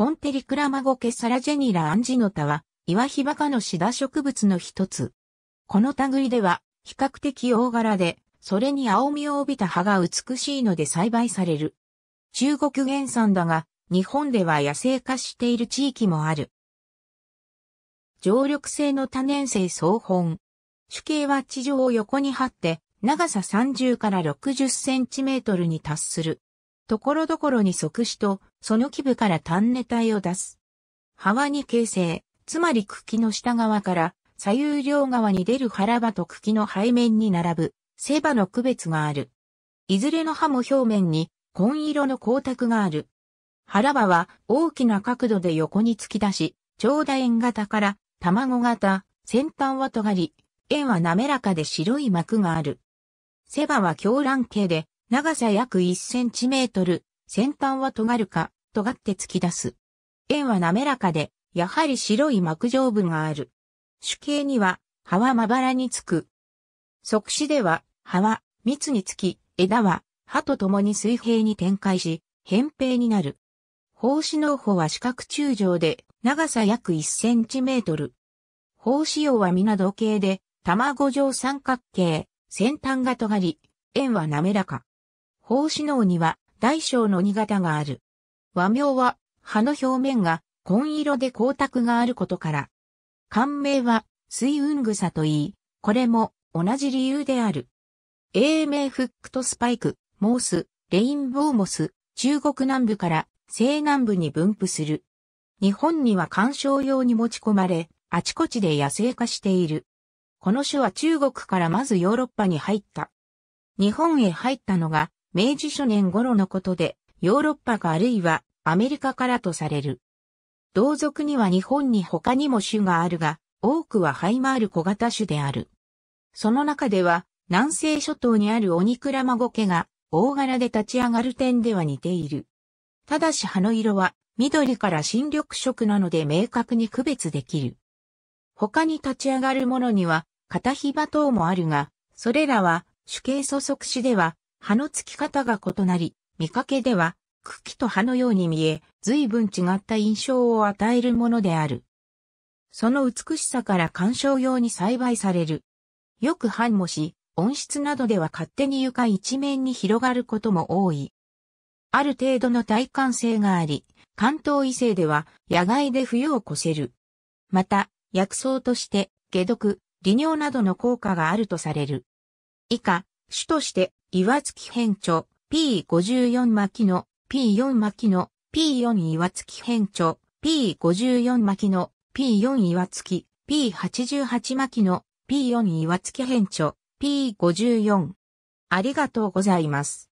コンテリクラマゴケサラジェニラアンジノタは、岩ヒバカのシダ植物の一つ。この類では、比較的大柄で、それに青みを帯びた葉が美しいので栽培される。中国原産だが、日本では野生化している地域もある。常緑性の多年生草本。主形は地上を横に張って、長さ30から60センチメートルに達する。ところどころに即死と、その基部から単ネ体を出す。葉はに形成、つまり茎の下側から左右両側に出る腹場と茎の背面に並ぶ、背場の区別がある。いずれの歯も表面に紺色の光沢がある。腹場は大きな角度で横に突き出し、長楕円型から卵型、先端は尖り、円は滑らかで白い膜がある。背場は狂乱形で、長さ約1センチメートル、先端は尖るか、尖って突き出す。円は滑らかで、やはり白い膜上部がある。主形には、葉はまばらにつく。即死では、葉は密につき、枝は葉と共に水平に展開し、扁平になる。胞子農法は四角柱状で、長さ約1センチメートル。胞子葉は皆同形で、卵状三角形、先端が尖り、円は滑らか。法子脳には大小の2型がある。和名は葉の表面が紺色で光沢があることから。感名は水雲草といい、これも同じ理由である。英名フックとスパイク、モース、レインボーモス、中国南部から西南部に分布する。日本には観賞用に持ち込まれ、あちこちで野生化している。この種は中国からまずヨーロッパに入った。日本へ入ったのが明治初年頃のことで、ヨーロッパかあるいはアメリカからとされる。同族には日本に他にも種があるが、多くはハイマール小型種である。その中では、南西諸島にあるオニクラマゴケが、大柄で立ち上がる点では似ている。ただし葉の色は、緑から新緑色なので明確に区別できる。他に立ち上がるものには、片ひば等もあるが、それらは、主形素足子では、葉の付き方が異なり、見かけでは茎と葉のように見え、随分違った印象を与えるものである。その美しさから観賞用に栽培される。よく繁茂し、温室などでは勝手に床一面に広がることも多い。ある程度の耐寒性があり、関東異性では野外で冬を越せる。また、薬草として、下毒、利尿などの効果があるとされる。以下、種として岩月編著、P54 巻の、P4 巻の、P4 岩月編著、P54 巻の、P4 岩月、P88 巻の、P4 岩月編著、P54。ありがとうございます。